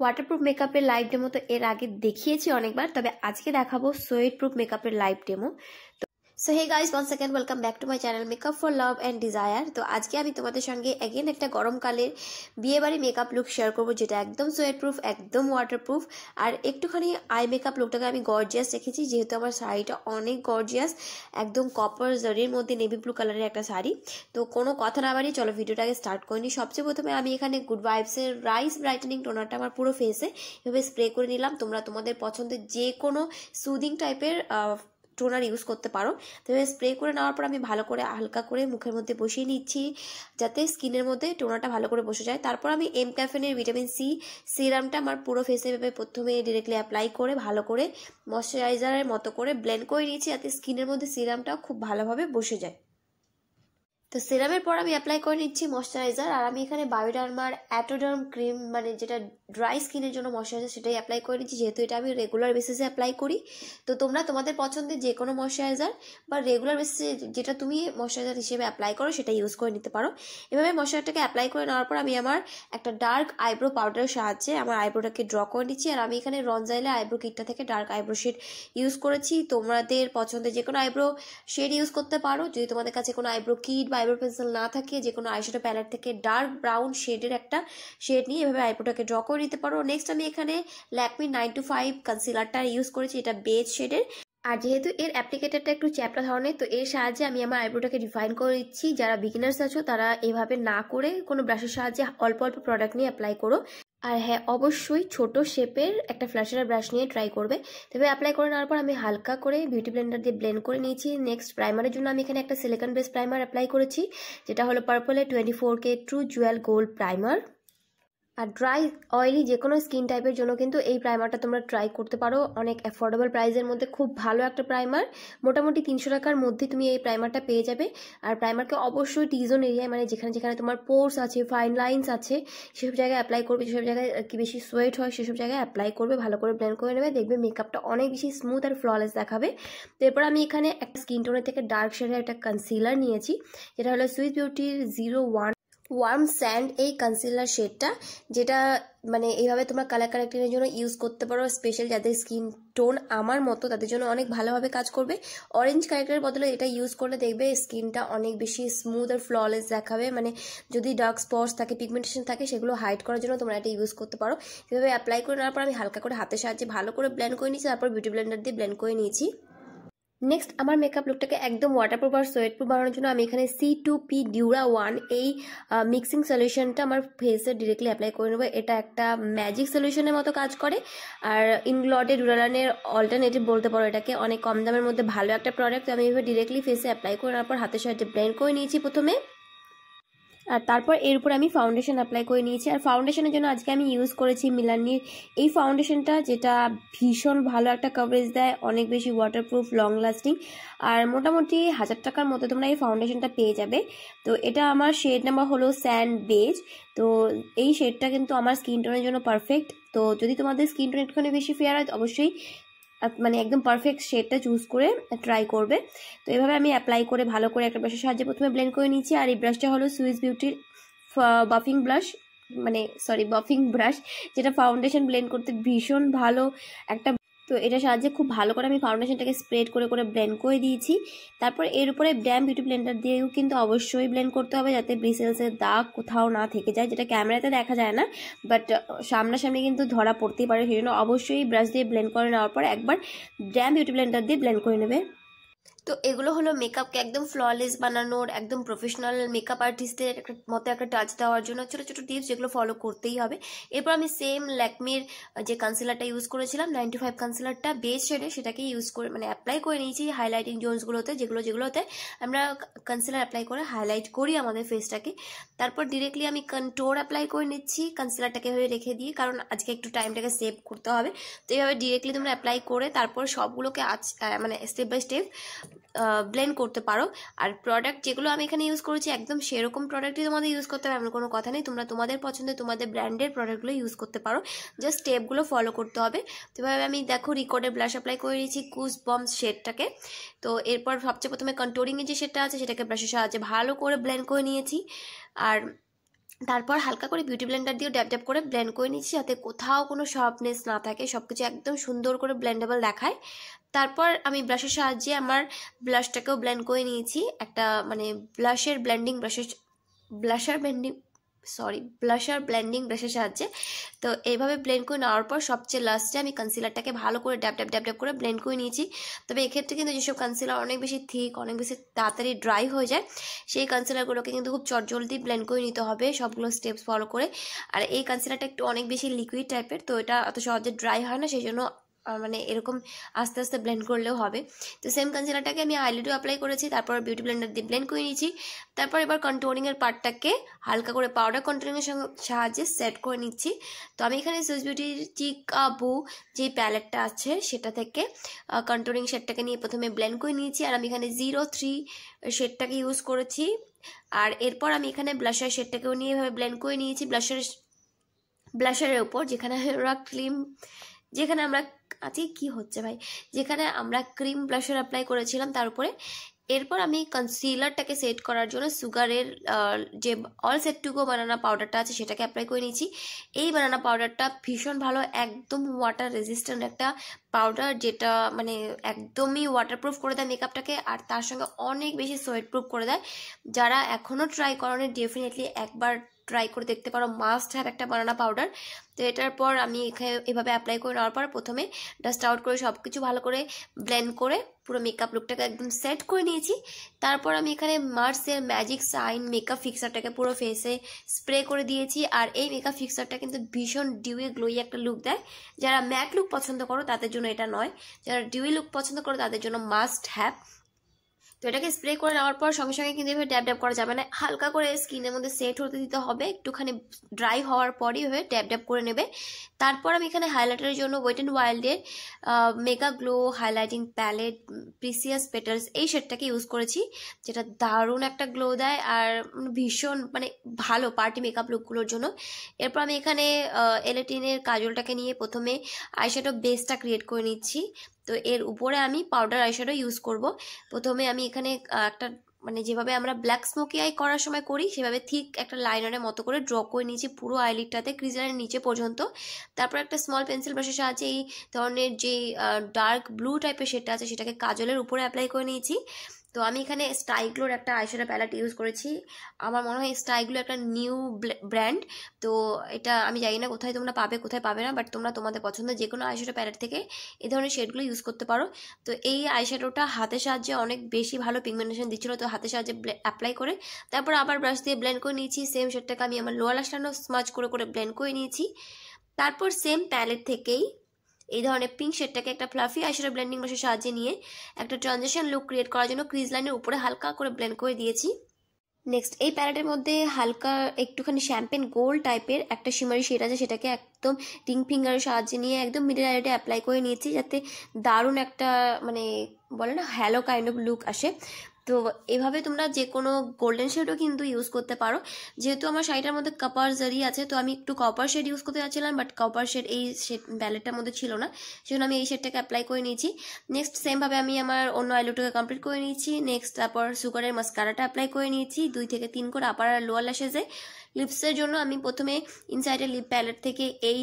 waterproof মেকআপের live demo তো এর আগে দেখিয়েছি অনেকবার তবে আজকে দেখাবো সোয়েট প্রুফ মেকআপের live demo so hey guys one second welcome back to my channel makeup for love and desire তো আজকে আমি তোমাদের সঙ্গে অ্যাগেন একটা গরমকালের বিয়েবাড়ি মেকআপ লুক শেয়ার করবো যেটা একদম সোয়েট প্রুফ একদম ওয়াটারপ্রুফ আর একটুখানি আই মেকআপ লুকটাকে আমি গর্জিয়াস রেখেছি যেহেতু আমার শাড়িটা অনেক গর্জিয়াস একদম কপার জরির মধ্যে নেভি ব্লু কালারের একটা শাড়ি তো কোনো কথা না বাড়িয়ে চলো ভিডিওটাকে স্টার্ট করিনি সবচেয়ে প্রথমে আমি এখানে গুড ভাইবসের রাইস ব্রাইটেনিং টোনারটা আমার পুরো ফেসে এভাবে স্প্রে করে নিলাম তোমরা তোমাদের পছন্দের যে কোনো সুদিং টাইপের টোনার ইউজ করতে পারো তো স্প্রে করে নেওয়ার পর আমি ভালো করে হালকা করে মুখের মধ্যে বসিয়ে নিচ্ছি যাতে স্কিনের মধ্যে টোনারটা ভালো করে বসে যায় তারপর আমি এম ক্যাফেনের ভিটামিন সি সিরামটা আমার পুরো ফেসে ভেবে প্রথমে ডিরেক্টলি অ্যাপ্লাই করে ভালো করে ময়শ্চারাইজারের মতো করে ব্লেন্ড করে নিয়েছি যাতে স্কিনের মধ্যে সিরামটা খুব ভালোভাবে বসে যায় তো সিরামের পর আমি অ্যাপ্লাই করে নিচ্ছি ময়শ্চারাইজার আর আমি এখানে বায়োডার্মার অ্যাটোডার্ম ক্রিম মানে যেটা ড্রাই স্কিনের জন্য ময়শ্চারাইজার সেটাই অ্যাপ্লাই করে নিচ্ছি যেহেতু এটা আমি রেগুলার বেসিসে অ্যাপ্লাই করি তো তোমরা তোমাদের পছন্দের যে কোনো ময়শ্চারাইজার বা রেগুলার বেসিসে যেটা তুমি ময়শ্চারাইজার হিসেবে অ্যাপ্লাই করো সেটা ইউজ করে নিতে পারো এভাবে ময়শ্চারটাকে অ্যাপ্লাই করে নেওয়ার পর আমি আমার একটা ডার্ক আইব্রো পাউডারের সাহায্যে আমার আইব্রোটাকে ড্র করে নিচ্ছি আর আমি এখানে রঞ্জাইলে আইব্রো কিটটা থেকে ডার্ক আইব্রো শেড ইউজ করেছি তোমাদের পছন্দের যে কোনো আইব্রো শেড ইউজ করতে পারো যদি তোমাদের কাছে কোনো আইব্রো কিট বা আইব্রো পেন্সিল না থাকে যে কোনো আইশোটা প্যালেট থেকে ডার্ক ব্রাউন শেডের একটা শেড নিয়ে এভাবে আইব্রোটাকে ড্র করে করে নিতে পারো নেক্সট আমি এখানে ল্যাকমি নাইন টু ফাইভ কনসিলারটা ইউজ করেছি এটা বেজ শেডের আর যেহেতু এর অ্যাপ্লিকেটারটা একটু চ্যাপটা ধরনের তো এর সাহায্যে আমি আমার আইব্রোটাকে রিফাইন করে দিচ্ছি যারা বিগিনার্স আছো তারা এভাবে না করে কোনো ব্রাশের সাহায্যে অল্প অল্প প্রোডাক্ট নিয়ে অ্যাপ্লাই করো আর হ্যাঁ অবশ্যই ছোট শেপের একটা ফ্ল্যাশার ব্রাশ নিয়ে ট্রাই করবে তবে অ্যাপ্লাই করে নেওয়ার পর আমি হালকা করে বিউটি ব্লেন্ডার দিয়ে ব্লেন্ড করে নিয়েছি নেক্সট প্রাইমারের জন্য আমি এখানে একটা সিলিকন বেস প্রাইমার অ্যাপ্লাই করেছি যেটা হলো পার্পলের twenty four K true jewel gold primer আর ড্রাই অয়েলি যে কোনো স্কিন টাইপের জন্য কিন্তু এই প্রাইমারটা তোমরা ট্রাই করতে পারো অনেক অ্যাফোর্ডেবল প্রাইসের মধ্যে খুব ভালো একটা প্রাইমার মোটামুটি তিনশো টাকার মধ্যে তুমি এই প্রাইমারটা পেয়ে যাবে আর প্রাইমারকে অবশ্যই টিজন এরিয়ায় মানে যেখানে যেখানে তোমার পোর্স আছে ফাইন লাইন্স আছে সেসব জায়গায় অ্যাপ্লাই করবে যেসব জায়গায় কি বেশি সোয়েট হয় সেসব জায়গায় অ্যাপ্লাই করবে ভালো করে প্ল্যান করে নেবে দেখবে মেকআপটা অনেক বেশি স্মুথ আর ফ্ললেস দেখাবে তো এরপর আমি এখানে একটা স্কিন টোনের থেকে ডার্ক শেডের একটা কনসিলার নিয়েছি যেটা হলো সুইথ বিউটির জিরো ওয়ান ওয়ার্ম স্যান্ড এই কনসিলার শেডটা যেটা মানে এইভাবে তোমরা কালার কারেক্টিংয়ের জন্য ইউজ করতে পারো স্পেশাল যাদের স্কিন টোন আমার মতো তাদের জন্য অনেক ভালোভাবে কাজ করবে অরেঞ্জ কারেক্টারের বদলে এটা ইউজ করলে দেখবে স্কিনটা অনেক বেশি স্মুথ আর ফ্ললেস দেখাবে মানে যদি ডার্ক স্পটস থাকে পিগমেন্টেশন থাকে সেগুলো হাইড করার জন্য তোমরা এটা ইউজ করতে পারো এভাবে অ্যাপ্লাই করে নেওয়ার পর আমি হালকা করে হাতের সাহায্যে ভালো করে ব্ল্যান্ড করে নিয়েছি তারপর বিউটি ব্ল্যান্ডার দিয়ে ব্ল্যান্ড করে নিয়েছি নেক্সট আমার মেকআপ লুকটাকে একদম ওয়াটারপ্রুফ আর প্রুফ বানানোর জন্য আমি এখানে C two P dura one এই মিক্সিং সলিউশনটা আমার ফেসে ডিরেক্টলি অ্যাপ্লাই করে নেবো এটা একটা ম্যাজিক সলিউশনের মতো কাজ করে আর ইনগ্লটে ডুরালানের অল্টারনেটিভ বলতে পারো এটাকে অনেক কম দামের মধ্যে ভালো একটা প্রোডাক্ট আমি এভাবে ডিরেক্টলি ফেসে অ্যাপ্লাই করে নেওয়ার পর হাতের সাহায্যে ব্লেন্ড করে নিয়েছি প্রথমে আর তারপর এর উপরে আমি ফাউন্ডেশন অ্যাপ্লাই করে নিয়েছি আর ফাউন্ডেশনের জন্য আজকে আমি ইউজ করেছি মিলানির এই ফাউন্ডেশনটা যেটা ভীষণ ভালো একটা কভারেজ দেয় অনেক বেশি ওয়াটারপ্রুফ লং লাস্টিং আর মোটামুটি হাজার টাকার মতো তোমরা এই ফাউন্ডেশনটা পেয়ে যাবে তো এটা আমার শেড নাম্বার হলো স্যান্ড বেজ তো এই শেডটা কিন্তু আমার স্কিন টোনের জন্য পারফেক্ট তো যদি তোমাদের স্কিন টোন একটুখানি বেশি ফেয়ার হয় অবশ্যই মানে একদম পারফেক্ট শেডটা চুজ করে ট্রাই করবে তো এভাবে আমি অ্যাপ্লাই করে ভালো করে একটা ব্রাশের সাহায্যে প্রথমে ব্লেন্ড করে নিয়েছি আর এই ব্রাশটা হলো সুইস বিউটির বাফিং ব্রাশ মানে সরি বাফিং ব্রাশ যেটা ফাউন্ডেশন ব্লেন্ড করতে ভীষণ ভালো একটা তো এটা সাহায্যে খুব ভালো করে আমি ফাউন্ডেশনটাকে স্প্রেড করে করে ব্লেন্ড করে দিয়েছি তারপর এর উপরে ড্যাম বিউটি ব্লেন্ডার দিয়েও কিন্তু অবশ্যই ব্লেন্ড করতে হবে যাতে ব্রিসেলসের দাগ কোথাও না থেকে যায় যেটা ক্যামেরাতে দেখা যায় না বাট সামনাসামনি কিন্তু ধরা পড়তেই পারে সেই জন্য অবশ্যই ব্রাশ দিয়ে ব্লেন্ড করে নেওয়ার পর একবার ড্যাম বিউটি ব্লেন্ডার দিয়ে ব্লেন্ড করে নেবে তো এগুলো হলো মেকআপকে একদম ফ্ললেস বানানোর একদম প্রফেশনাল মেকআপ আর্টিস্টদের একটা মতো একটা টাচ দেওয়ার জন্য ছোটো ছোটো টিপস যেগুলো ফলো করতেই হবে এরপর আমি সেম ল্যাকমির যে কনসিলারটা ইউজ করেছিলাম নাইনটি ফাইভ কনসিলারটা বেস শেডে সেটাকে ইউজ করে মানে অ্যাপ্লাই করে নিয়েছি হাইলাইটিং জোনসগুলোতে যেগুলো যেগুলোতে আমরা কনসিলার অ্যাপ্লাই করে হাইলাইট করি আমাদের ফেসটাকে তারপর ডিরেক্টলি আমি কন্টোর অ্যাপ্লাই করে নিচ্ছি কনসিলারটাকে এভাবে রেখে দিয়ে কারণ আজকে একটু টাইমটাকে সেভ করতে হবে তো এইভাবে ডিরেক্টলি তোমরা অ্যাপ্লাই করে তারপর সবগুলোকে আজ মানে স্টেপ বাই স্টেপ ব্লেন্ড করতে পারো আর প্রোডাক্ট যেগুলো আমি এখানে ইউজ করেছি একদম সেরকম প্রোডাক্টই তোমাদের ইউজ করতে হবে এমন কোনো কথা নেই তোমরা তোমাদের পছন্দে তোমাদের ব্র্যান্ডের প্রোডাক্টগুলো ইউজ করতে পারো জাস্ট স্টেপগুলো ফলো করতে হবে তো এভাবে আমি দেখো রিকর্ডের ব্লাশ অ্যাপ্লাই করে দিয়েছি কুস বম শেডটাকে তো এরপর সবচেয়ে প্রথমে কন্ট্রোলিংয়ের যে শেডটা আছে সেটাকে ব্রাশের সাহায্যে ভালো করে ব্লেন্ড করে নিয়েছি আর তারপর হালকা করে বিউটি ব্লেন্ডার দিয়ে ড্যাপ ড্যাপ করে ব্লেন্ড করে নিচ্ছি যাতে কোথাও কোনো শার্পনেস না থাকে সব কিছু একদম সুন্দর করে ব্লেন্ডেবল দেখায় তারপর আমি ব্রাশের সাহায্যে আমার ব্লাশটাকেও ব্লেন্ড করে নিয়েছি একটা মানে ব্লাশের ব্লেন্ডিং ব্রাশের blusher blending sorry blusher blending ব্রাশের সাহায্যে তো এইভাবে ব্লেন্ড করে নেওয়ার পর সবচেয়ে লাস্টে আমি কনসিলারটাকে ভালো করে ড্যাপ ড্যাপ ড্যাপ ড্যাপ করে ব্লেন্ড করে নিয়েছি তবে এক্ষেত্রে কিন্তু যেসব কনসিলার অনেক বেশি থিক অনেক বেশি তাড়াতাড়ি ড্রাই হয়ে যায় সেই কনসিলারগুলোকে কিন্তু খুব চটজলদি ব্লেন্ড করে নিতে হবে সবগুলো স্টেপস ফলো করে আর এই কনসিলারটা একটু অনেক বেশি লিকুইড টাইপের তো এটা অত সহজে ড্রাই হয় না সেই জন্য মানে এরকম আস্তে আস্তে ব্লেন্ড করলেও হবে তো সেম কনসিলারটাকে আমি হাইলাইটও অ্যাপ্লাই করেছি তারপর বিউটি ব্লেন্ডার দিয়ে ব্লেন্ড করে নিয়েছি তারপর এবার কন্ট্রোলিংয়ের পার্টটাকে হালকা করে পাউডার কন্ট্রোলিংয়ের সাহায্যে সেট করে নিচ্ছি তো আমি এখানে সুইস বিউটির চিকাবু যে প্যালেটটা আছে সেটা থেকে কন্ট্রোলিং শেডটাকে নিয়ে প্রথমে ব্লেন্ড করে নিয়েছি আর আমি এখানে জিরো থ্রি শেডটাকে ইউজ করেছি আর এরপর আমি এখানে ব্লাশার শেডটাকেও নিয়ে এভাবে ব্লেন্ড করে নিয়েছি ব্লাশার ব্লাশারের ওপর যেখানে ওরা ক্রিম যেখানে আমরা আজকে কি হচ্ছে ভাই যেখানে আমরা ক্রিম ব্লাশার অ্যাপ্লাই করেছিলাম তার উপরে এরপর আমি কনসিলারটাকে সেট করার জন্য সুগারের যে অল সেট টুকো বানানা পাউডারটা আছে সেটাকে অ্যাপ্লাই করে নিয়েছি এই বানানা পাউডারটা ভীষণ ভালো একদম ওয়াটার রেজিস্ট্যান্ট একটা পাউডার যেটা মানে একদমই ওয়াটারপ্রুফ করে দেয় মেকআপটাকে আর তার সঙ্গে অনেক বেশি সোয়েট প্রুফ করে দেয় যারা এখনও ট্রাই করেনি ডেফিনেটলি একবার ট্রাই করে দেখতে পারো মাস্ট হ্যাভ একটা বানানা পাউডার তো এটার পর আমি এখানে এভাবে অ্যাপ্লাই করে নেওয়ার পর প্রথমে ডাস্ট আউট করে সব কিছু ভালো করে ব্লেন্ড করে পুরো মেকআপ লুকটাকে একদম সেট করে নিয়েছি তারপর আমি এখানে মার্সের ম্যাজিক সাইন মেকআপ ফিক্সারটাকে পুরো ফেসে স্প্রে করে দিয়েছি আর এই মেকআপ ফিক্সারটা কিন্তু ভীষণ ডিউয়ে গ্লোই একটা লুক দেয় যারা ম্যাট লুক পছন্দ করো তাদের জন্য এটা নয় যারা ডিউই লুক পছন্দ করো তাদের জন্য মাস্ট হ্যাভ তো এটাকে স্প্রে করে নেওয়ার পর সঙ্গে সঙ্গে কিন্তু এভাবে ড্যাব ড্যাপ করা যাবে না হালকা করে স্কিনের মধ্যে সেট হতে দিতে হবে একটুখানি ড্রাই হওয়ার পরই এভাবে ড্যাপ ড্যাপ করে নেবে তারপর আমি এখানে হাইলাইটারের জন্য ওয়েট অ্যান্ড ওয়াইল্ডের mega glow highlighting palette precious petals এই শেডটাকে ইউজ করেছি যেটা দারুণ একটা গ্লো দেয় আর ভীষণ মানে ভালো পার্টি মেকআপ লুকগুলোর জন্য এরপর আমি এখানে এলেটিনের কাজলটাকে নিয়ে প্রথমে আইশ্যাডো বেসটা ক্রিয়েট করে নিচ্ছি তো এর উপরে আমি পাউডার আইশ্যাডো ইউজ করব প্রথমে আমি এখানে একটা মানে যেভাবে আমরা ব্ল্যাক স্মোকি আই করার সময় করি সেভাবে ঠিক একটা লাইনারের মতো করে ড্র করে নিয়েছি পুরো লিডটাতে ক্রিজারের নিচে পর্যন্ত তারপর একটা স্মল পেন্সিল ব্রাশের সাহায্যে এই ধরনের যে ডার্ক ব্লু টাইপের সেটা আছে সেটাকে কাজলের উপরে অ্যাপ্লাই করে নিয়েছি তো আমি এখানে স্টাইগ্লোর একটা আইশোডা প্যালেট ইউজ করেছি আমার মনে হয় স্টাইগ্লো একটা নিউ ব্র্যান্ড তো এটা আমি জানি না কোথায় তোমরা পাবে কোথায় পাবে না বাট তোমরা তোমাদের পছন্দ যে কোনো আইশোডা প্যালেট থেকে এই ধরনের শেডগুলো ইউজ করতে পারো তো এই আইশ্যাডোটা হাতের সাহায্যে অনেক বেশি ভালো পিগমেন্টেশন দিচ্ছিলো তো হাতের সাহায্যে অ্যাপ্লাই করে তারপর আবার ব্রাশ দিয়ে ব্লেন্ড করে নিয়েছি সেম শেডটাকে আমি আমার লোয়ার লাস্টানো স্মাচ করে করে ব্লেন্ড করে নিয়েছি তারপর সেম প্যালেট থেকেই এই ধরনের পিঙ্ক শেডটাকে একটা ফ্লাফি আইশ্যাডো ব্লেন্ডিং ব্রাশের সাহায্যে নিয়ে একটা ট্রানজেকশন লুক ক্রিয়েট করার জন্য ক্রিজ লাইনের উপরে হালকা করে ব্লেন্ড করে দিয়েছি নেক্সট এই প্যালেটের মধ্যে হালকা একটুখানি শ্যাম্পেন গোল্ড টাইপের একটা সিমারি শেড আছে সেটাকে একদম রিং ফিঙ্গারের সাহায্যে নিয়ে একদম মিডিল আইডে অ্যাপ্লাই করে নিয়েছি যাতে দারুণ একটা মানে বলে না হ্যালো কাইন্ড অফ লুক আসে তো এভাবে তোমরা যে কোনো গোল্ডেন শেডও কিন্তু ইউজ করতে পারো যেহেতু আমার শাড়িটার মধ্যে কপার জারি আছে তো আমি একটু কপার শেড ইউজ করতে যাচ্ছিলাম বাট কপার শেড এই শেড ব্যালেটটার মধ্যে ছিল না সেজন্য আমি এই শেডটাকে অ্যাপ্লাই করে নিয়েছি নেক্সট সেমভাবে আমি আমার অন্য আইলোটাকে কমপ্লিট করে নিয়েছি নেক্সট তারপর সুগারের মাস্কারাটা অ্যাপ্লাই করে নিয়েছি দুই থেকে তিন করে আপার আর লোয়ার ল্যাশেজে লিপসের জন্য আমি প্রথমে ইনসাইডের লিপ প্যালেট থেকে এই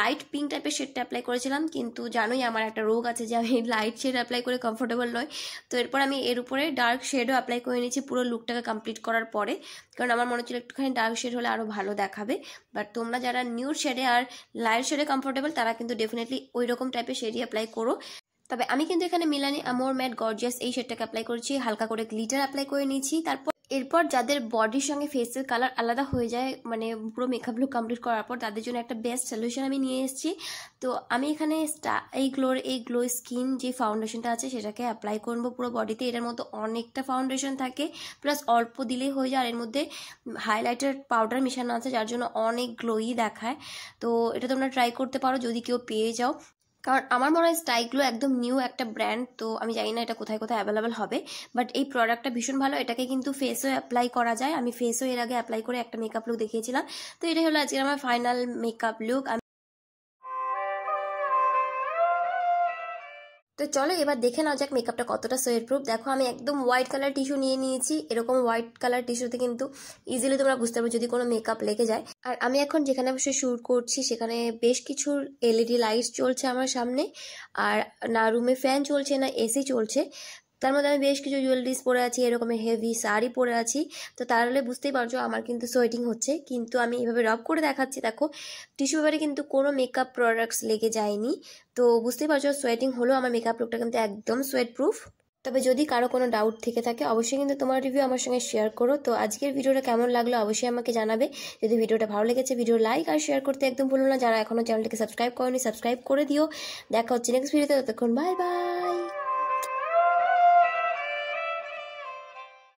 লাইট পিঙ্ক টাইপের শেডটা অ্যাপ্লাই করেছিলাম কিন্তু জানোই আমার একটা রোগ আছে যে আমি লাইট শেড অ্যাপ্লাই করে কমফোর্টেবল নয় তো এরপর আমি এর উপরে ডার্ক শেডও অ্যাপ্লাই করে নিয়েছি পুরো লুকটাকে কমপ্লিট করার পরে কারণ আমার মনে হচ্ছিল একটুখানি ডার্ক শেড হলে আরও ভালো দেখাবে বাট তোমরা যারা নিউ শেডে আর লাইট শেডে কমফোর্টেবল তারা কিন্তু ডেফিনেটলি ওই রকম টাইপের শেডই অ্যাপ্লাই করো তবে আমি কিন্তু এখানে মিলানি আমোর ম্যাট গর্জিয়াস এই শেডটাকে অ্যাপ্লাই করেছি হালকা করে গ্লিটার অ্যাপ্লাই করে নিয়েছি তারপর এরপর যাদের বডির সঙ্গে ফেসের কালার আলাদা হয়ে যায় মানে পুরো মেকআপ লুক কমপ্লিট করার পর তাদের জন্য একটা বেস্ট সলিউশন আমি নিয়ে এসেছি তো আমি এখানে এই গ্লোর এই গ্লো স্কিন যে ফাউন্ডেশনটা আছে সেটাকে অ্যাপ্লাই করবো পুরো বডিতে এটার মতো অনেকটা ফাউন্ডেশন থাকে প্লাস অল্প দিলেই হয়ে যায় আর এর মধ্যে হাইলাইটার পাউডার মেশানো আছে যার জন্য অনেক গ্লোই দেখায় তো এটা তোমরা ট্রাই করতে পারো যদি কেউ পেয়ে যাও কারণ আমার মনে হয় স্টাইগুলো একদম নিউ একটা ব্র্যান্ড তো আমি জানি না এটা কোথায় কোথায় অ্যাভেলেবেল হবে বাট এই প্রোডাক্টটা ভীষণ ভালো এটাকে কিন্তু ফেসও অ্যাপ্লাই করা যায় আমি ফেসও এর আগে অ্যাপ্লাই করে একটা মেকআপ লুক দেখিয়েছিলাম তো এটাই হলো আজকে আমার ফাইনাল মেকআপ লুক তো চলো এবার দেখে নাও যাক মেকআপটা কতটা সোয়েট প্রুফ দেখো আমি একদম হোয়াইট কালার টিস্যু নিয়ে নিয়েছি এরকম হোয়াইট কালার টিস্যুতে কিন্তু ইজিলি তোমরা বুঝতে পারবে যদি কোনো মেকআপ লেগে যায় আর আমি এখন যেখানে বসে শ্যুট করছি সেখানে বেশ কিছু এলইডি লাইটস চলছে আমার সামনে আর না রুমে ফ্যান চলছে না এসি চলছে তার মধ্যে আমি বেশ কিছু জুয়েলারিস পরে আছি এরকমের হেভি শাড়ি পরে আছি তো তাহলে বুঝতেই পারছো আমার কিন্তু সোয়েটিং হচ্ছে কিন্তু আমি এভাবে রব করে দেখাচ্ছি দেখো টিস্যু পেপারে কিন্তু কোনো মেকআপ প্রোডাক্টস লেগে যায়নি তো বুঝতেই পারছো সোয়েটিং হলো আমার মেকআপ লুকটা কিন্তু একদম সোয়েট প্রুফ তবে যদি কারো কোনো ডাউট থেকে থাকে অবশ্যই কিন্তু তোমার রিভিউ আমার সঙ্গে শেয়ার করো তো আজকের ভিডিওটা কেমন লাগলো অবশ্যই আমাকে জানাবে যদি ভিডিওটা ভালো লেগেছে ভিডিও লাইক আর শেয়ার করতে একদম ভুলো না যারা এখনও চ্যানেলটিকে সাবস্ক্রাইব করেনি সাবস্ক্রাইব করে দিও দেখা হচ্ছে নেক্সট ভিডিওতে ততক্ষণ বাই বাই